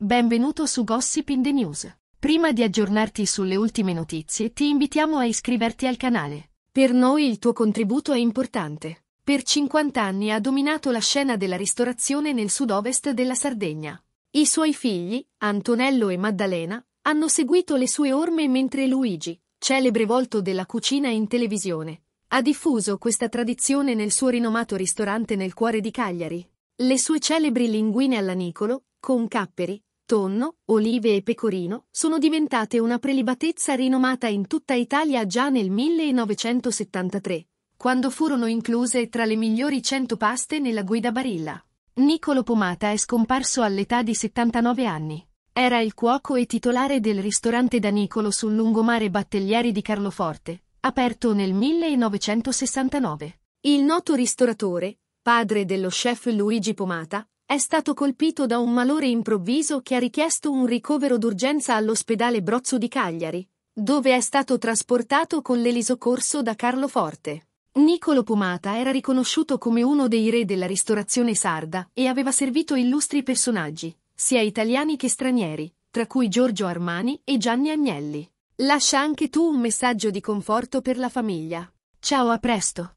Benvenuto su Gossip in the News. Prima di aggiornarti sulle ultime notizie, ti invitiamo a iscriverti al canale. Per noi il tuo contributo è importante. Per 50 anni ha dominato la scena della ristorazione nel sud-ovest della Sardegna. I suoi figli, Antonello e Maddalena, hanno seguito le sue orme mentre Luigi, celebre volto della cucina in televisione, ha diffuso questa tradizione nel suo rinomato ristorante nel cuore di Cagliari. Le sue celebri linguine all'anicolo, con capperi, tonno, olive e pecorino sono diventate una prelibatezza rinomata in tutta Italia già nel 1973, quando furono incluse tra le migliori 100 paste nella guida Barilla. Nicolo Pomata è scomparso all'età di 79 anni. Era il cuoco e titolare del ristorante da Nicolo sul lungomare Battellieri di Carloforte, aperto nel 1969. Il noto ristoratore, padre dello chef Luigi Pomata, è stato colpito da un malore improvviso che ha richiesto un ricovero d'urgenza all'ospedale Brozzo di Cagliari, dove è stato trasportato con l'elisocorso da Carlo Forte. Nicolo Pumata era riconosciuto come uno dei re della ristorazione sarda e aveva servito illustri personaggi, sia italiani che stranieri, tra cui Giorgio Armani e Gianni Agnelli. Lascia anche tu un messaggio di conforto per la famiglia. Ciao a presto!